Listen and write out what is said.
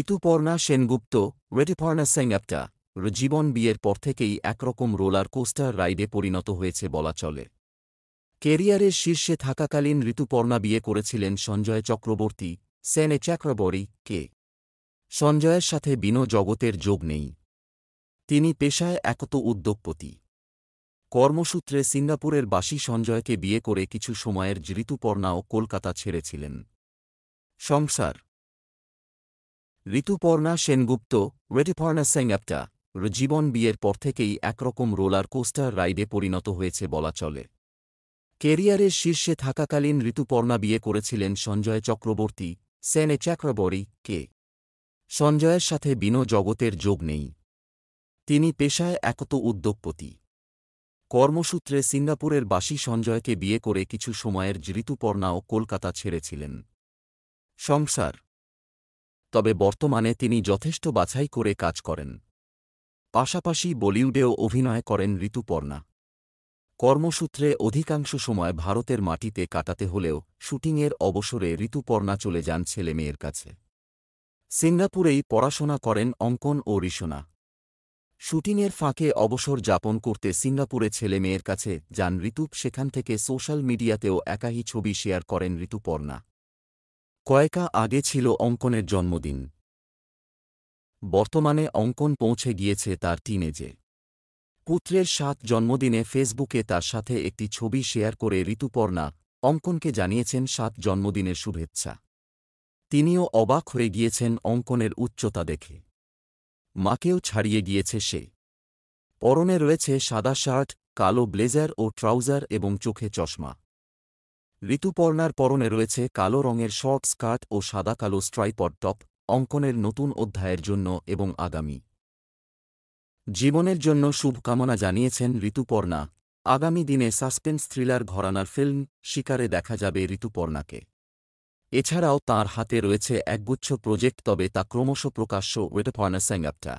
ঋতুপর্ণা সেনগুপ্ত রেটিপর্ণা সেঙ্গাপ্টা জীবন বিয়ের পর থেকেই একরকম রোলার কোস্টার রাইডে পরিণত হয়েছে বলা চলে কেরিয়ারের শীর্ষে থাকাকালীন ঋতুপর্ণা বিয়ে করেছিলেন সঞ্জয় চক্রবর্তী সেনে চ্যাক্রবরি কে সঞ্জয়ের সাথে বিনো জগতের যোগ নেই তিনি পেশায় একত উদ্যোগপতি কর্মসূত্রে সিঙ্গাপুরের বাসী সঞ্জয়কে বিয়ে করে কিছু সময়ের ঋতুপর্ণাও কলকাতা ছেড়েছিলেন সংসার ঋতুপর্ণা সেনগুপ্ত রেটিপর্ণা সেঙ্গাপ্টা জীবন বিয়ের পর থেকেই একরকম রোলার কোস্টার রাইডে পরিণত হয়েছে বলা চলে কেরিয়ারের শীর্ষে থাকাকালীন ঋতুপর্ণা বিয়ে করেছিলেন সঞ্জয় চক্রবর্তী সেনে চক্রবরী কে সঞ্জয়ের সাথে বিনো জগতের যোগ নেই তিনি পেশায় একত উদ্যোগপতি কর্মসূত্রে সিঙ্গাপুরের বাসী সঞ্জয়কে বিয়ে করে কিছু সময়ের ঋতুপর্ণাও কলকাতা ছেড়েছিলেন সংসার তবে বর্তমানে তিনি যথেষ্ট বাছাই করে কাজ করেন পাশাপাশি বলিউডেও অভিনয় করেন ঋতুপর্ণা কর্মসূত্রে অধিকাংশ সময় ভারতের মাটিতে কাটাতে হলেও শুটিংয়ের অবসরে ঋতুপর্ণা চলে যান ছেলেমেয়ের কাছে সিঙ্গাপুরেই পড়াশোনা করেন অঙ্কন ও রিসোনা শুটিংয়ের ফাঁকে অবসর যাপন করতে সিঙ্গাপুরে ছেলে মেয়ের কাছে যান ঋতুপ সেখান থেকে সোশ্যাল মিডিয়াতেও একাই ছবি শেয়ার করেন ঋতুপর্ণা কয়েকা আগে ছিল অঙ্কনের জন্মদিন বর্তমানে অঙ্কন পৌঁছে গিয়েছে তার টিনেজে পুত্রের সাত জন্মদিনে ফেসবুকে তার সাথে একটি ছবি শেয়ার করে ঋতুপর্ণা অঙ্কনকে জানিয়েছেন সাত জন্মদিনের শুভেচ্ছা তিনিও অবাক হয়ে গিয়েছেন অঙ্কনের উচ্চতা দেখে মাকেও ছাড়িয়ে গিয়েছে সে পরনে রয়েছে সাদা শার্ট কালো ব্লেজার ও ট্রাউজার এবং চোখে চশমা ঋতুপর্ণার পরনে রয়েছে কালো রঙের শর্ট স্কার্ট ও সাদা কালো স্ট্রাইপড টপ অঙ্কনের নতুন অধ্যায়ের জন্য এবং আগামী জীবনের জন্য শুভকামনা জানিয়েছেন ঋতুপর্ণা আগামী দিনে সাসপেন্স থ্রিলার ঘরানার ফিল্ম শিকারে দেখা যাবে ঋতুপর্ণাকে এছাড়াও তার হাতে রয়েছে একগুচ্ছ প্রজেক্ট তবে তা ক্রমশ প্রকাশ্য ওয়েটাপর্ণা স্যাঙ্গাপটা